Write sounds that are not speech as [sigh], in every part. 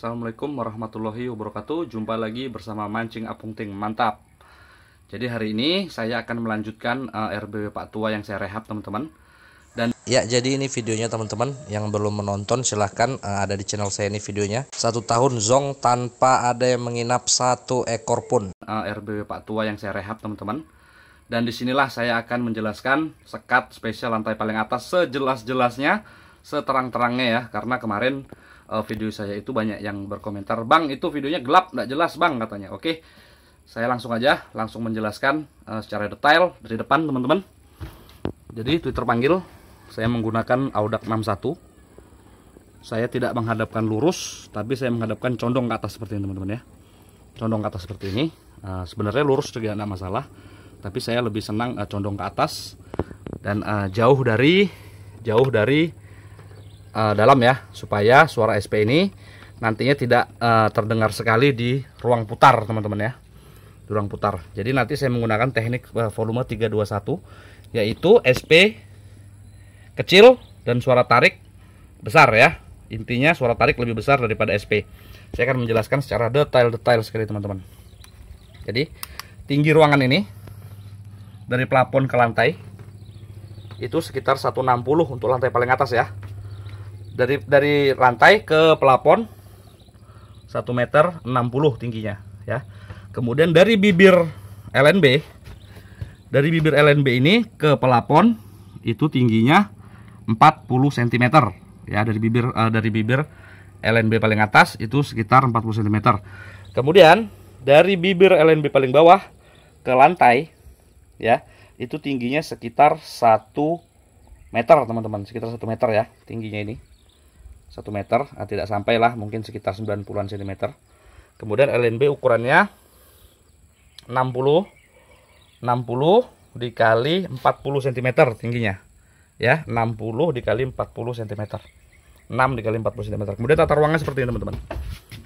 Assalamualaikum warahmatullahi wabarakatuh Jumpa lagi bersama Mancing ting Mantap Jadi hari ini saya akan melanjutkan uh, eh, RBW Pak Tua yang saya rehab teman-teman dan ya jadi ini videonya teman-teman yang belum menonton silahkan uh, ada di channel saya ini videonya satu tahun zong tanpa ada yang menginap satu ekor pun uh, eh, RBW Pak Tua yang saya rehab teman-teman dan disinilah saya akan menjelaskan sekat spesial lantai paling atas sejelas-jelasnya seterang-terangnya ya karena kemarin uh, video saya itu banyak yang berkomentar, "Bang, itu videonya gelap, nggak jelas, Bang," katanya. Oke. Saya langsung aja langsung menjelaskan uh, secara detail dari depan, teman-teman. Jadi Twitter panggil, saya menggunakan Audac 61. Saya tidak menghadapkan lurus, tapi saya menghadapkan condong ke atas seperti ini, teman-teman ya. Condong ke atas seperti ini. Uh, sebenarnya lurus juga tidak masalah, tapi saya lebih senang uh, condong ke atas dan uh, jauh dari jauh dari uh, dalam ya supaya suara SP ini nantinya tidak uh, terdengar sekali di ruang putar teman-teman ya di ruang putar jadi nanti saya menggunakan teknik uh, volume 321 yaitu SP kecil dan suara tarik besar ya intinya suara tarik lebih besar daripada SP saya akan menjelaskan secara detail-detail sekali teman-teman jadi tinggi ruangan ini dari plafon ke lantai itu sekitar 160 untuk lantai paling atas ya dari dari lantai ke pelapon 1 meter 60 tingginya ya kemudian dari bibir LNB dari bibir LNB ini ke pelapon itu tingginya 40 cm ya dari bibir uh, dari bibir LNB paling atas itu sekitar 40 cm kemudian dari bibir LNB paling bawah ke lantai ya itu tingginya sekitar 1 meter teman-teman sekitar 1 meter ya tingginya ini 1 meter nah, tidak sampai lah mungkin sekitar 90-an cm kemudian LNB ukurannya 60 60 dikali 40 cm tingginya ya 60 dikali 40 cm 6 dikali 40 cm kemudian tata ruangnya seperti ini teman-teman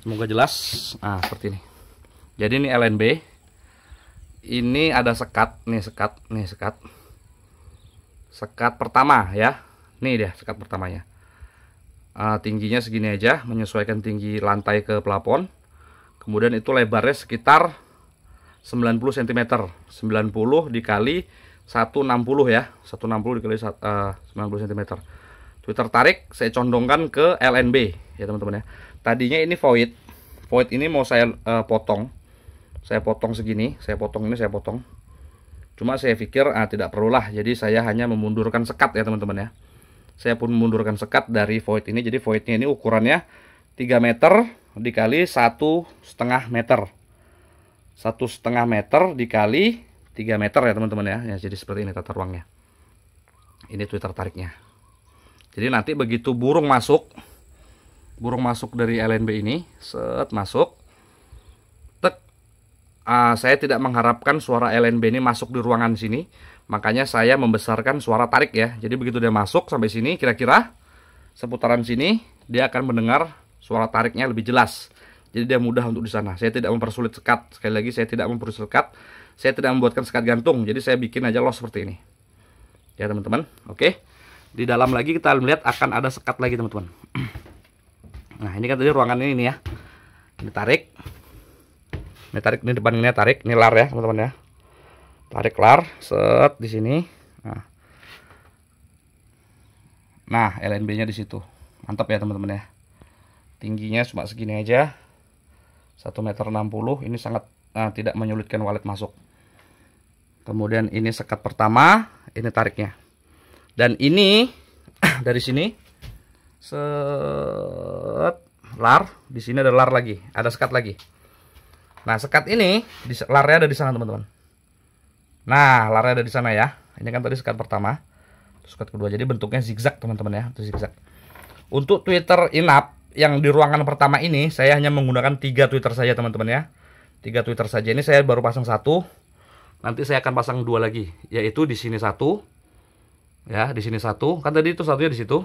semoga jelas nah seperti ini jadi ini LNB ini ada sekat nih sekat nih sekat sekat pertama ya nih dia sekat pertamanya uh, tingginya segini aja menyesuaikan tinggi lantai ke plafon kemudian itu lebarnya sekitar 90 cm 90 dikali 160 ya 160 dikali uh, 90 cm Twitter tertarik saya condongkan ke LNB ya teman-teman ya tadinya ini void void ini mau saya uh, potong saya potong segini saya potong ini saya potong cuma saya pikir ah, tidak perlulah jadi saya hanya memundurkan sekat ya teman-teman ya saya pun mundurkan sekat dari void ini jadi voidnya ini ukurannya 3 meter dikali satu setengah meter satu setengah meter dikali 3 meter ya teman-teman ya. ya jadi seperti ini tata ruangnya ini twitter tariknya jadi nanti begitu burung masuk burung masuk dari LNB ini set masuk uh, saya tidak mengharapkan suara LNB ini masuk di ruangan sini. Makanya saya membesarkan suara tarik ya. Jadi begitu dia masuk sampai sini kira-kira seputaran sini dia akan mendengar suara tariknya lebih jelas. Jadi dia mudah untuk di sana. Saya tidak mempersulit sekat. Sekali lagi saya tidak mempersulit sekat. Saya tidak membuatkan sekat gantung. Jadi saya bikin aja los seperti ini. Ya teman-teman. Oke. Di dalam lagi kita melihat akan ada sekat lagi teman-teman. [clears throat] Nah ini kan tadi ruangan ini ya. Ini tarik ini tarik ini depan ini ya, tarik ini lar ya teman-teman ya tarik lar set di sini nah, nah LNB nya di situ mantap ya teman-teman ya tingginya cuma segini aja 1 meter 60 ini sangat nah, tidak menyulitkan walet masuk kemudian ini sekat pertama ini tariknya dan ini [clears throat] dari sini set lar di sini ada lar lagi ada sekat lagi Nah, sekat ini larnya ada di sana, teman-teman. Nah, larnya ada di sana ya. Ini kan tadi sekat pertama. Sekat kedua. Jadi bentuknya zigzag, teman-teman ya. Itu zigzag. Untuk Twitter inap yang di ruangan pertama ini, saya hanya menggunakan tiga Twitter saja, teman-teman ya. Tiga Twitter saja. Ini saya baru pasang satu. Nanti saya akan pasang dua lagi, yaitu di sini satu. Ya, di sini satu. Kan tadi itu satunya di situ.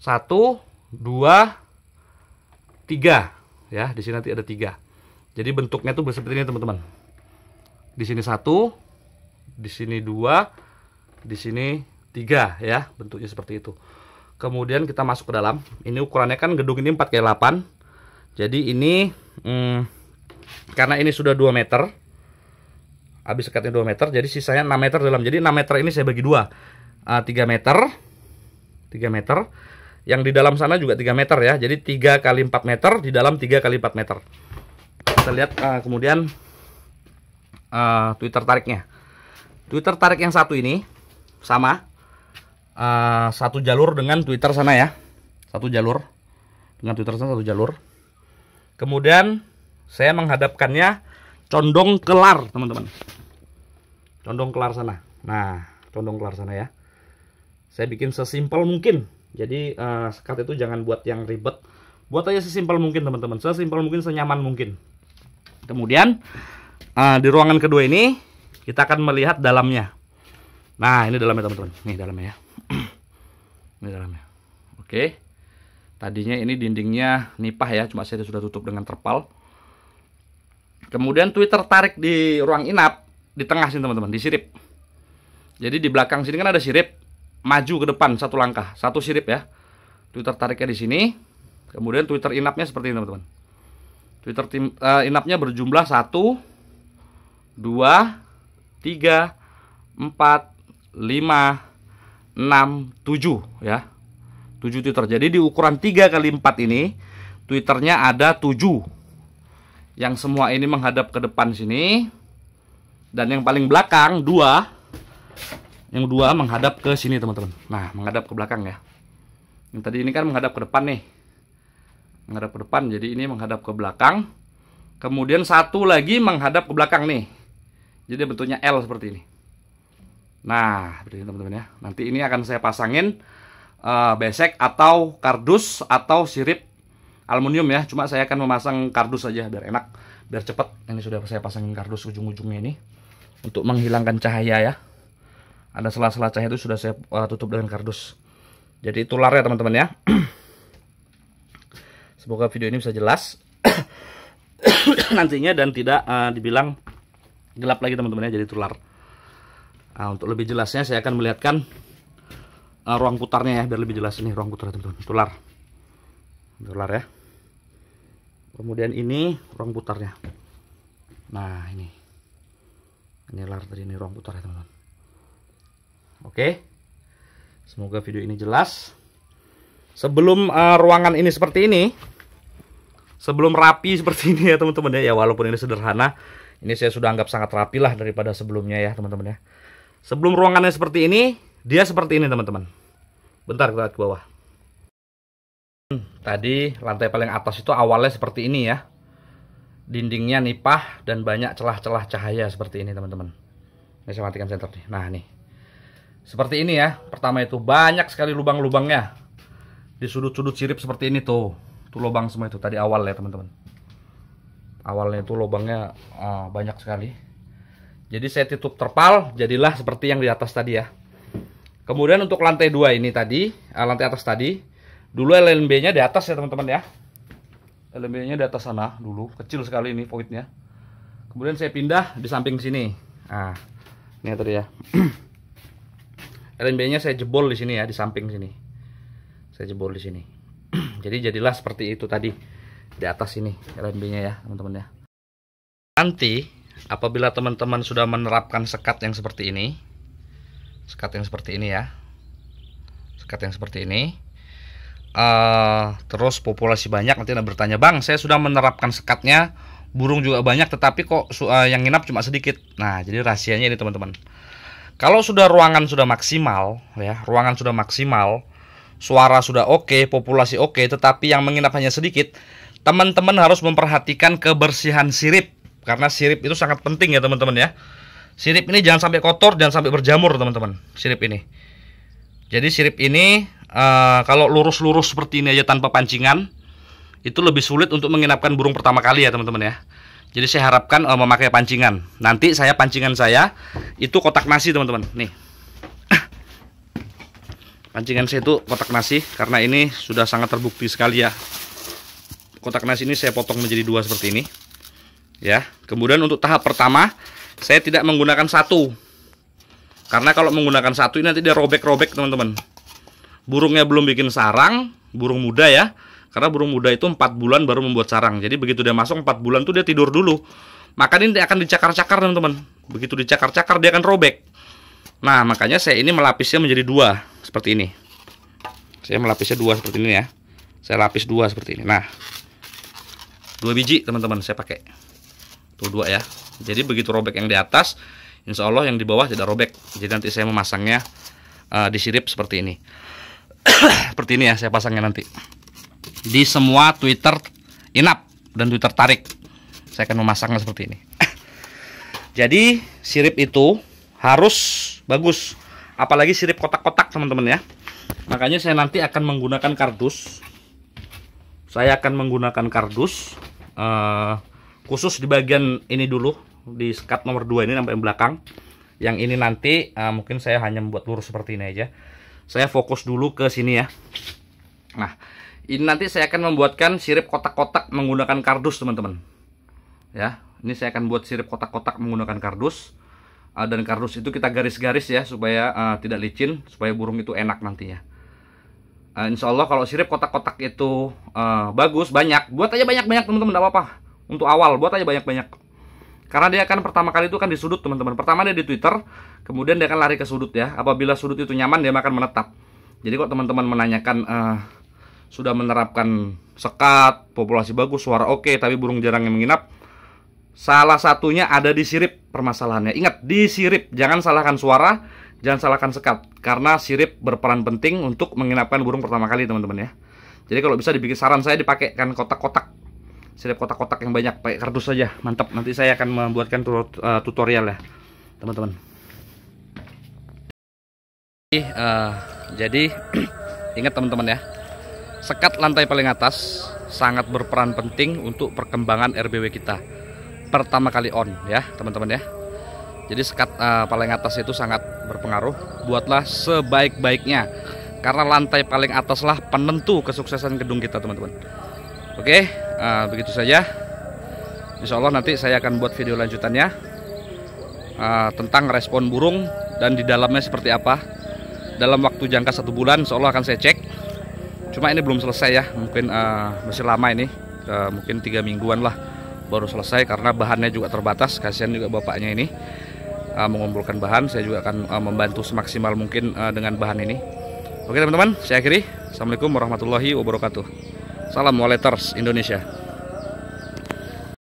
Satu, dua, tiga. Ya, di sini nanti ada tiga. Jadi bentuknya tuh seperti ini teman-teman. Di sini satu, di sini dua, di sini tiga ya bentuknya seperti itu. Kemudian kita masuk ke dalam. Ini ukurannya kan gedung ini 4 kayak 8. Jadi ini hmm, karena ini sudah 2 meter. Habis sekatnya 2 meter, jadi sisanya 6 meter dalam. Jadi 6 meter ini saya bagi dua. Uh, ah, 3 meter 3 meter. Yang di dalam sana juga 3 meter ya. Jadi 3 kali 4 meter, di dalam 3 kali 4 meter kita lihat uh, kemudian uh, Twitter tariknya Twitter tarik yang satu ini sama uh, satu jalur dengan Twitter sana ya satu jalur dengan Twitter sana satu jalur kemudian saya menghadapkannya condong kelar teman-teman condong kelar sana nah condong kelar sana ya saya bikin sesimpel mungkin jadi uh, sekat itu jangan buat yang ribet buat aja sesimpel mungkin teman-teman sesimpel mungkin senyaman mungkin Kemudian uh, di ruangan kedua ini kita akan melihat dalamnya. Nah, ini dalamnya teman-teman. Ini dalamnya ya. [clears throat] ini dalamnya. Oke. Tadinya ini dindingnya nipah ya, cuma saya sudah tutup dengan terpal. Kemudian Twitter tarik di ruang inap di tengah sini teman-teman, di sirip. Jadi di belakang sini kan ada sirip, maju ke depan satu langkah, satu sirip ya. Twitter tariknya di sini. Kemudian Twitter inapnya seperti ini teman-teman. Twitter tim uh, eh, inapnya berjumlah 1 2 3 4 5 6 7 ya. 7 Twitter. Jadi di ukuran 3 kali 4 ini Twitternya ada 7 Yang semua ini menghadap ke depan sini Dan yang paling belakang 2 Yang dua menghadap ke sini teman-teman Nah menghadap ke belakang ya Yang tadi ini kan menghadap ke depan nih menghadap ke depan jadi ini menghadap ke belakang kemudian satu lagi menghadap ke belakang nih jadi bentuknya L seperti ini nah seperti ini teman-teman ya nanti ini akan saya pasangin uh, besek atau kardus atau sirip aluminium ya cuma saya akan memasang kardus saja biar enak biar cepat ini sudah saya pasangin kardus ujung-ujungnya ini untuk menghilangkan cahaya ya ada sela-sela cahaya itu sudah saya eh, tutup dengan kardus jadi itu ya teman-teman ya [clears throat] Semoga video ini bisa jelas [coughs] nantinya dan tidak uh, dibilang gelap lagi teman-teman ya jadi tular. Nah, untuk lebih jelasnya saya akan melihatkan uh, ruang putarnya ya biar lebih jelas ini ruang putar teman-teman tular tular ya kemudian ini ruang putarnya nah ini ini lar tadi ini ruang putar ya teman-teman oke semoga video ini jelas sebelum uh, ruangan ini seperti ini sebelum rapi seperti ini ya teman-teman ya. ya walaupun ini sederhana ini saya sudah anggap sangat rapi lah daripada sebelumnya ya teman-teman ya sebelum ruangannya seperti ini dia seperti ini teman-teman bentar kita ke bawah hmm, tadi lantai paling atas itu awalnya seperti ini ya dindingnya nipah dan banyak celah-celah cahaya seperti ini teman-teman ini saya matikan senter nih nah nih seperti ini ya pertama itu banyak sekali lubang-lubangnya di sudut-sudut sirip seperti ini tuh itu lubang semua itu tadi awal ya teman-teman awalnya itu lubangnya uh, banyak sekali jadi saya tutup terpal jadilah seperti yang di atas tadi ya kemudian untuk lantai dua ini tadi uh, lantai atas tadi dulu LNB nya di atas ya teman-teman ya LNB nya di atas sana dulu kecil sekali ini poinnya kemudian saya pindah di samping sini nah ini ya tadi ya LNB [clears throat] nya saya jebol di sini ya di samping sini saya jebol di sini [clears throat] jadi jadilah seperti itu tadi di atas ini LNB-nya ya teman-teman ya nanti apabila teman-teman sudah menerapkan sekat yang seperti ini sekat yang seperti ini ya sekat yang seperti ini uh, terus populasi banyak nanti ada bertanya bang saya sudah menerapkan sekatnya burung juga banyak tetapi kok uh, yang nginap cuma sedikit nah jadi rahasianya ini teman-teman kalau sudah ruangan sudah maksimal ya ruangan sudah maksimal suara sudah oke, okay, populasi oke, okay, tetapi yang menginap hanya sedikit, teman-teman harus memperhatikan kebersihan sirip karena sirip itu sangat penting ya teman-teman ya. Sirip ini jangan sampai kotor, jangan sampai berjamur teman-teman. Sirip ini. Jadi sirip ini uh, kalau lurus-lurus seperti ini aja tanpa pancingan itu lebih sulit untuk menginapkan burung pertama kali ya teman-teman ya. Jadi saya harapkan uh, memakai pancingan. Nanti saya pancingan saya itu kotak nasi teman-teman. Nih, pancingan saya itu kotak nasi karena ini sudah sangat terbukti sekali ya kotak nasi ini saya potong menjadi dua seperti ini ya kemudian untuk tahap pertama saya tidak menggunakan satu karena kalau menggunakan satu ini nanti dia robek-robek teman-teman burungnya belum bikin sarang burung muda ya karena burung muda itu empat bulan baru membuat sarang jadi begitu dia masuk empat bulan tuh dia tidur dulu maka ini akan dicakar-cakar teman-teman begitu dicakar-cakar dia akan robek nah makanya saya ini melapisnya menjadi dua seperti ini saya melapisnya dua seperti ini ya saya lapis dua seperti ini nah dua biji teman-teman saya pakai tuh dua ya jadi begitu robek yang di atas insya Allah yang di bawah tidak robek jadi nanti saya memasangnya uh, di sirip seperti ini [coughs] seperti ini ya saya pasangnya nanti di semua Twitter inap dan Twitter tarik saya akan memasangnya seperti ini [coughs] jadi sirip itu harus bagus apalagi sirip kotak-kotak teman-teman ya makanya saya nanti akan menggunakan kardus saya akan menggunakan kardus uh, khusus di bagian ini dulu di skat nomor 2 ini sampai belakang yang ini nanti uh, mungkin saya hanya membuat lurus seperti ini aja saya fokus dulu ke sini ya nah ini nanti saya akan membuatkan sirip kotak-kotak menggunakan kardus teman-teman ya ini saya akan buat sirip kotak-kotak menggunakan kardus uh, dan kardus itu kita garis-garis ya supaya uh, tidak licin supaya burung itu enak nanti ya uh, eh, Insya Allah kalau sirip kotak-kotak itu uh, bagus banyak buat aja banyak-banyak teman-teman tidak apa-apa untuk awal buat aja banyak-banyak karena dia kan pertama kali itu kan di sudut teman-teman pertama dia di Twitter kemudian dia akan lari ke sudut ya apabila sudut itu nyaman dia akan menetap jadi kok teman-teman menanyakan uh, sudah menerapkan sekat populasi bagus suara oke okay, tapi burung jarang yang menginap Salah satunya ada di sirip permasalahannya. Ingat, di sirip. Jangan salahkan suara, jangan salahkan sekat. Karena sirip berperan penting untuk menginapkan burung pertama kali, teman-teman ya. Jadi kalau bisa dibikin saran saya dipakai kan kotak-kotak. Sirip kotak-kotak yang banyak, pakai kardus saja. Mantap, nanti saya akan membuatkan eh, tutorial ya, teman-teman. Uh, jadi, eh, [clears throat] ingat teman-teman ya. Sekat lantai paling atas sangat berperan penting untuk perkembangan RBW kita pertama kali on ya teman-teman ya jadi sekat uh, paling atas itu sangat berpengaruh buatlah sebaik-baiknya karena lantai paling ataslah penentu kesuksesan gedung kita teman-teman oke uh, begitu saja Insya Allah nanti saya akan buat video lanjutannya uh, tentang respon burung dan di dalamnya seperti apa dalam waktu jangka satu bulan Insya Allah akan saya cek cuma ini belum selesai ya mungkin uh, masih lama ini uh, mungkin tiga mingguan lah baru selesai karena bahannya juga terbatas kasihan juga bapaknya ini uh, mengumpulkan bahan saya juga akan uh, membantu semaksimal mungkin uh, dengan bahan ini oke teman-teman saya akhiri Assalamualaikum warahmatullahi wabarakatuh salam waleters Indonesia